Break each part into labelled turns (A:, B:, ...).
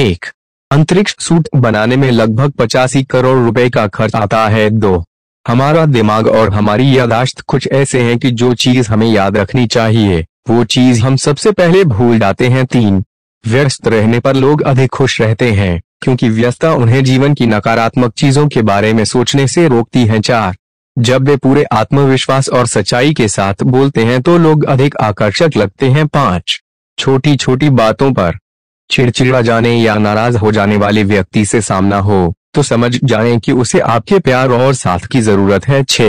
A: एक अंतरिक्ष सूट बनाने में लगभग पचासी करोड़ रुपए का खर्च आता है दो हमारा दिमाग और हमारी यादाश्त कुछ ऐसे हैं कि जो चीज हमें याद रखनी चाहिए वो चीज हम सबसे पहले भूल जाते हैं तीन व्यस्त रहने पर लोग अधिक खुश रहते हैं क्योंकि व्यस्तता उन्हें जीवन की नकारात्मक चीजों के बारे में सोचने से रोकती है चार जब वे पूरे आत्मविश्वास और सच्चाई के साथ बोलते हैं तो लोग अधिक आकर्षक लगते हैं पांच छोटी छोटी बातों पर चिड़चिड़ा जाने या नाराज हो जाने वाले व्यक्ति से सामना हो तो समझ जाएं कि उसे आपके प्यार और साथ की जरूरत है छे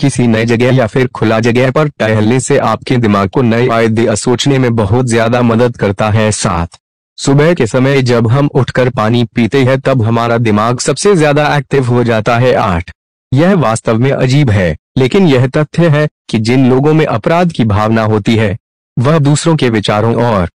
A: किसी नए जगह या फिर खुला जगह पर टहलने से आपके दिमाग को नए आइडिया सोचने में बहुत ज्यादा मदद करता है साथ सुबह के समय जब हम उठकर पानी पीते हैं तब हमारा दिमाग सबसे ज्यादा एक्टिव हो जाता है आठ यह वास्तव में अजीब है लेकिन यह तथ्य है कि जिन लोगों में अपराध की भावना होती है वह दूसरों के विचारों और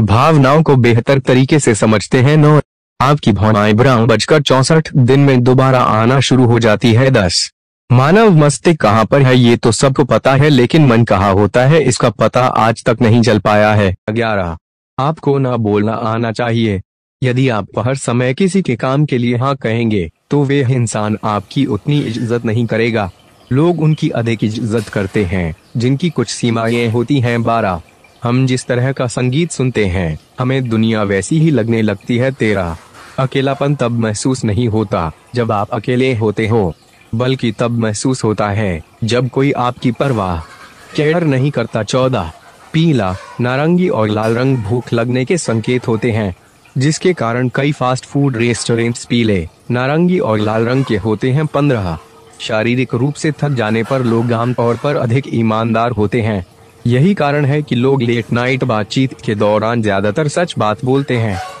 A: भावनाओं को बेहतर तरीके से समझते हैं नौ आपकी भावनाएं ब्राउन बजकर चौसठ दिन में दोबारा आना शुरू हो जाती है दस मानव मस्तिष्क कहाँ पर है ये तो सबको पता है लेकिन मन कहाँ होता है इसका पता आज तक नहीं चल पाया है ग्यारह आपको न बोलना आना चाहिए यदि आप हर समय किसी के काम के लिए हाँ कहेंगे तो वे इंसान आपकी उतनी इज्जत नहीं करेगा लोग उनकी अधिक इज्जत करते हैं जिनकी कुछ सीमाएं होती हैं बारह हम जिस तरह का संगीत सुनते हैं हमें दुनिया वैसी ही लगने लगती है तेरा अकेलापन तब महसूस नहीं होता जब आप अकेले होते हो बल्कि तब महसूस होता है जब कोई आपकी परवाह केयर नहीं करता चौदह पीला नारंगी और लाल रंग भूख लगने के संकेत होते हैं जिसके कारण कई फास्ट फूड रेस्टोरेंट्स पीले नारंगी और लाल रंग के होते हैं पंद्रह शारीरिक रूप से थक जाने पर लोग आमतौर पर अधिक ईमानदार होते हैं यही कारण है कि लोग लेट नाइट बातचीत के दौरान ज्यादातर सच बात बोलते हैं